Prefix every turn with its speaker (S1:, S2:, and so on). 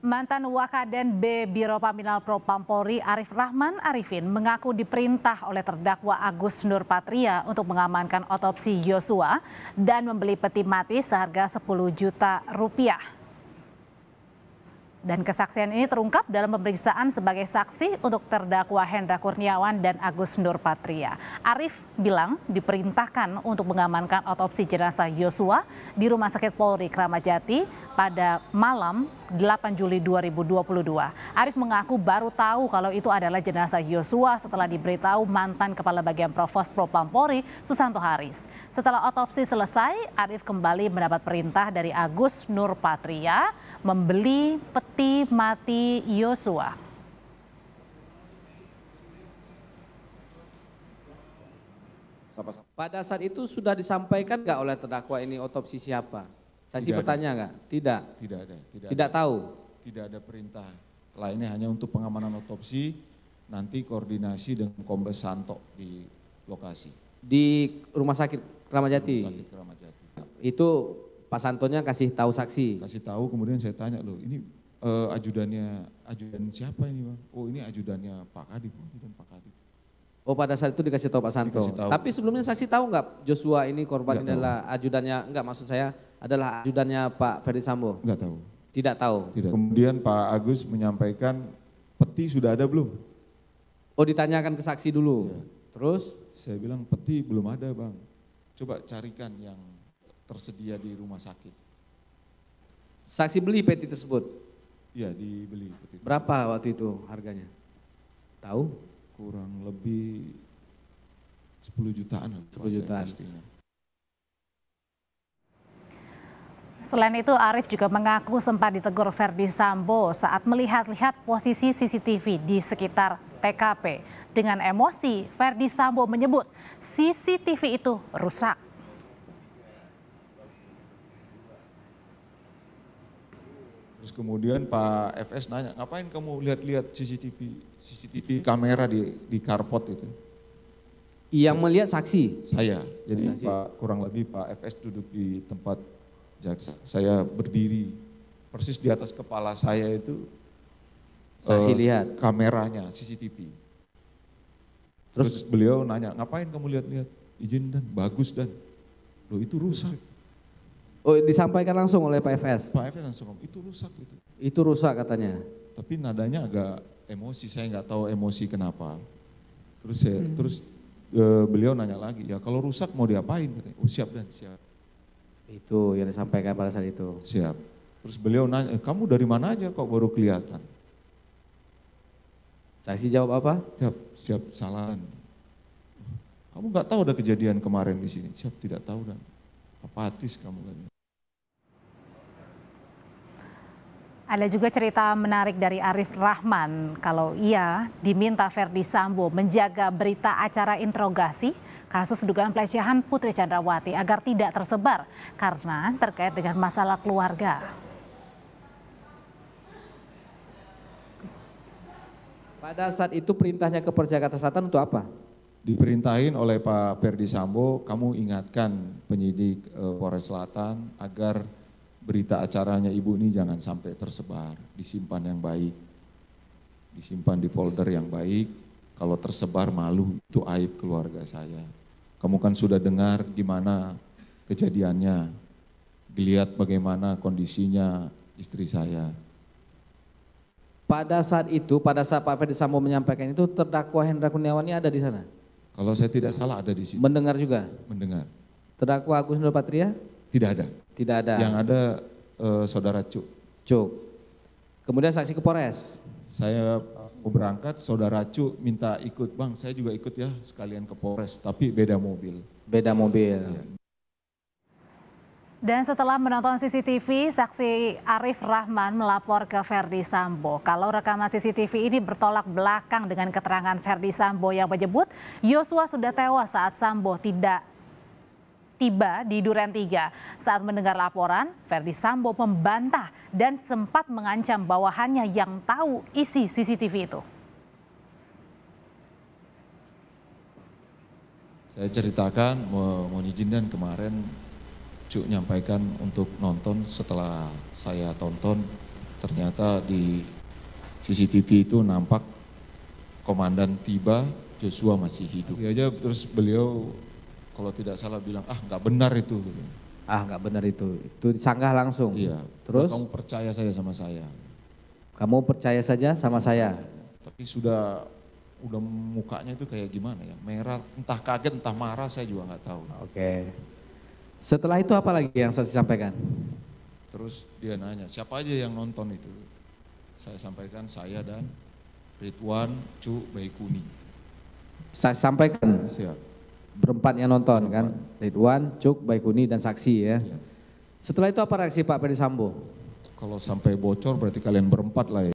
S1: Mantan Wakaden B Biro Paminal Pro Arif Rahman Arifin mengaku diperintah oleh terdakwa Agus Nur untuk mengamankan otopsi Yosua dan membeli peti mati seharga 10 juta rupiah. Dan kesaksian ini terungkap dalam pemeriksaan sebagai saksi untuk terdakwa Hendra Kurniawan dan Agus Nur Patria. Arif bilang diperintahkan untuk mengamankan otopsi jenazah Yosua di Rumah Sakit Polri Kramajati pada malam 8 Juli 2022. Arif mengaku baru tahu kalau itu adalah jenazah Yosua setelah diberitahu mantan Kepala Bagian Provos Propampori Susanto Haris. Setelah otopsi selesai, Arif kembali mendapat perintah dari Agus Nurpatria membeli peti mati Yosua.
S2: Pada saat itu sudah disampaikan nggak oleh terdakwa ini otopsi siapa? Saksi tidak bertanya enggak?
S3: Tidak. Tidak ada. Tidak, tidak ada. tahu. Tidak ada perintah. Lainnya hanya untuk pengamanan otopsi, nanti koordinasi dengan Kombes Santo di lokasi. Di rumah sakit Kramajati. Rumah sakit Kramajati. Ya. Itu Pak Santonya kasih tahu saksi. Kasih tahu kemudian saya tanya loh, ini uh, ajudannya ajudan siapa ini, Bang? Oh, ini ajudannya Pak Kadip, ajudan Pak Kadip
S2: Oh pada saat itu dikasih tahu Pak Santo. tahu. Tapi sebelumnya saksi tahu nggak Joshua ini korban ini adalah ajudannya, nggak maksud saya adalah ajudannya Pak Ferdi Sambo? Nggak tahu. Tidak tahu.
S3: Tidak. Kemudian Pak Agus menyampaikan peti sudah ada belum? Oh ditanyakan ke saksi dulu. Ya. Terus? Saya bilang peti belum ada bang. Coba carikan yang tersedia di rumah sakit. Saksi beli peti tersebut? Iya dibeli. Peti tersebut. Berapa waktu itu harganya? Tahu? kurang lebih 10 jutaan. 10 jutaan. Pastinya.
S1: Selain itu, Arif juga mengaku sempat ditegur Verdi Sambo saat melihat-lihat posisi CCTV di sekitar TKP. Dengan emosi, Verdi Sambo menyebut CCTV itu rusak.
S3: Terus kemudian Pak FS nanya, ngapain kamu lihat-lihat CCTV CCTV kamera di di carport itu? Yang so, melihat saksi. Saya. Jadi saksi. Pak kurang lebih Pak FS duduk di tempat jaksa. Saya berdiri persis di atas kepala saya itu
S1: saksi uh, lihat kameranya
S3: CCTV. Terus, Terus beliau nanya, ngapain kamu lihat-lihat? Izin dan bagus dan. Loh itu rusak Oh, disampaikan langsung oleh Pak FS. Pak FS langsung ngomong, itu rusak itu. Itu rusak katanya. Tapi nadanya agak emosi, saya nggak tahu emosi kenapa. Terus saya, hmm. terus e, beliau nanya lagi, ya kalau rusak mau diapain? Katanya. Oh siap dan siap. Itu yang disampaikan pada saat itu. Siap. Terus beliau nanya, eh, kamu dari mana aja kok baru kelihatan? Saksi jawab apa? Siap, siap salah. Kamu nggak tahu ada kejadian kemarin di sini? Siap, tidak tahu dan apatis kamu kan.
S1: Ada juga cerita menarik dari Arif Rahman kalau ia diminta Verdi Sambo menjaga berita acara interogasi kasus dugaan pelecehan Putri Chandrawati agar tidak tersebar karena terkait dengan masalah keluarga.
S2: Pada saat itu perintahnya ke Perjakarta Selatan
S3: untuk apa? Diperintahin oleh Pak Verdi Sambo, kamu ingatkan penyidik eh, Polres Selatan agar berita acaranya ibu ini jangan sampai tersebar, disimpan yang baik, disimpan di folder yang baik. Kalau tersebar malu itu aib keluarga saya. Kamu kan sudah dengar gimana kejadiannya, lihat bagaimana kondisinya istri saya.
S2: Pada saat itu, pada saat Pak Ferdi Sambo menyampaikan itu, terdakwa Hendra Kurniawan
S3: ini ada di sana? Kalau saya tidak salah ada di sini. Mendengar juga? Mendengar. Terdakwa Agus Nurpatria? Tidak ada. Tidak ada. Yang ada uh, saudara Cuk. Cuk. Kemudian saksi ke Polres. Saya mau berangkat, saudara Cuk minta ikut, Bang saya juga ikut ya sekalian ke Polres, tapi beda mobil. Beda mobil. Ya.
S1: Dan setelah menonton CCTV, saksi Arif Rahman melapor ke Verdi Sambo. Kalau rekaman CCTV ini bertolak belakang dengan keterangan Verdi Sambo yang menyebut Yosua sudah tewas saat Sambo tidak tiba di Duren 3. Saat mendengar laporan, Verdi Sambo membantah dan sempat mengancam bawahannya yang tahu isi CCTV itu.
S3: Saya ceritakan, mohon izinkan kemarin Cuk nyampaikan untuk nonton setelah saya tonton ternyata di CCTV itu nampak komandan tiba Joshua masih hidup. Dia aja iya, terus beliau kalau tidak salah bilang ah nggak benar itu gitu. ah nggak benar itu itu disanggah langsung iya terus kamu percaya saja sama saya kamu percaya saja sama, sama saya. saya tapi sudah udah mukanya itu kayak gimana ya merah entah kaget entah marah saya juga nggak tahu oke
S2: okay. setelah itu apa lagi yang saya sampaikan
S3: terus dia nanya siapa aja yang nonton itu saya sampaikan saya dan Ridwan Cu Baikuni
S2: saya sampaikan siap berempat yang nonton kan? berempat. kan Ridwan, Cuk, Baikuni dan saksi ya. Iya. Setelah itu apa reaksi Pak Perdisambo? Kalau sampai bocor berarti kalian berempat lah ya.